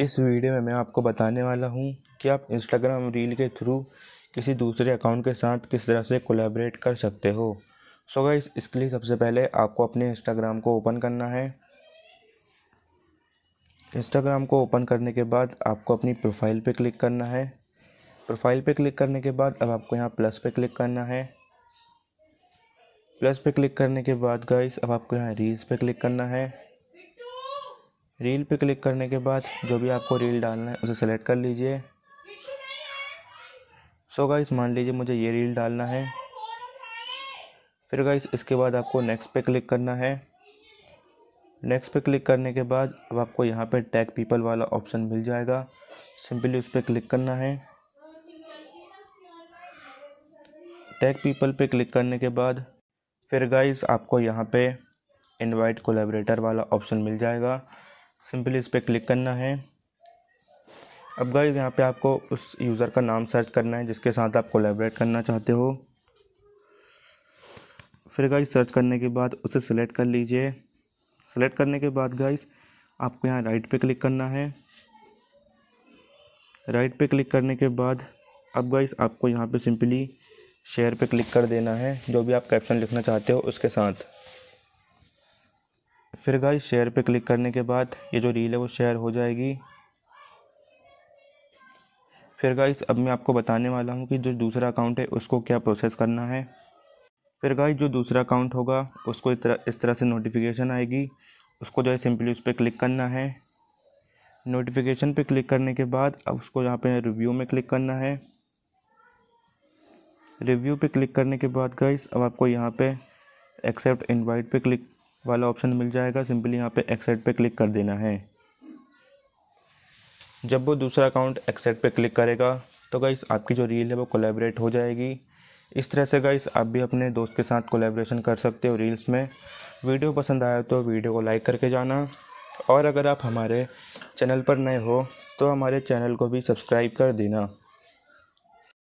इस वीडियो में मैं आपको बताने वाला हूँ कि आप इंस्टाग्राम रील के थ्रू किसी दूसरे अकाउंट के साथ किस तरह से कोलैबोरेट कर सकते हो सो गाइस इसके लिए सबसे पहले आपको अपने इंस्टाग्राम को ओपन करना है इंस्टाग्राम को ओपन करने के बाद आपको अपनी प्रोफाइल पे क्लिक करना है प्रोफाइल पे क्लिक करने के बाद अब आपको यहाँ प्लस पे क्लिक करना है प्लस पे क्लिक करने के बाद गाइस अब आपको यहाँ रील्स पे क्लिक करना है रील पे क्लिक करने के बाद जो भी आपको रील डालना है उसे सेलेक्ट कर लीजिए सो गाइस मान लीजिए मुझे ये रील डालना है फिर गाइस इसके बाद आपको नेक्स्ट पे क्लिक करना है नेक्स्ट पे क्लिक करने के बाद अब आपको यहाँ पे टैग पीपल वाला ऑप्शन मिल जाएगा सिंपली उस पर क्लिक करना है टैग पीपल पे क्लिक करने के बाद फिर गाइस आपको यहाँ पे इनवाइट कोलेबरेटर वाला ऑप्शन मिल जाएगा सिंपली इस पर क्लिक करना है अब गाइज यहाँ पे आपको उस यूज़र का नाम सर्च करना है जिसके साथ आप कोलेबरेट करना चाहते हो फिर गाइज सर्च करने के बाद उसे सिलेक्ट कर लीजिए सेलेक्ट करने के बाद गाइज आपको यहाँ राइट पे क्लिक करना है राइट पे क्लिक करने के बाद अब गाइज आपको यहाँ पे सिंपली शेयर पे क्लिक कर देना है जो भी आप कैप्शन लिखना चाहते हो उसके साथ फिर गाइस शेयर पे क्लिक करने के बाद ये जो रील है वो शेयर हो जाएगी फिर गाइस अब मैं आपको बताने वाला हूँ कि जो दूसरा अकाउंट है उसको क्या प्रोसेस करना है फिर गाइस जो दूसरा अकाउंट होगा उसको इस तरह इस तरह से नोटिफिकेशन आएगी उसको जो है सिंपली उस पर क्लिक करना है नोटिफिकेशन पे क्लिक करने के बाद अब उसको यहाँ पे रिव्यू में क्लिक करना है रिव्यू पे क्लिक करने के बाद गाइस अब आपको यहाँ पे एक्सेप्ट इनवाइट पे क्लिक वाला ऑप्शन मिल जाएगा सिंपली यहाँ पे एक्सेट पे क्लिक कर देना है जब वो दूसरा अकाउंट एक्सेट पे क्लिक करेगा तो गाइस आपकी जो रील है वो कोलेबरेट हो जाएगी इस तरह से गाइस आप भी अपने दोस्त के साथ कोलेब्रेशन कर सकते हो रील्स में वीडियो पसंद आया तो वीडियो को लाइक करके जाना और अगर आप हमारे चैनल पर नए हो तो हमारे चैनल को भी सब्सक्राइब कर देना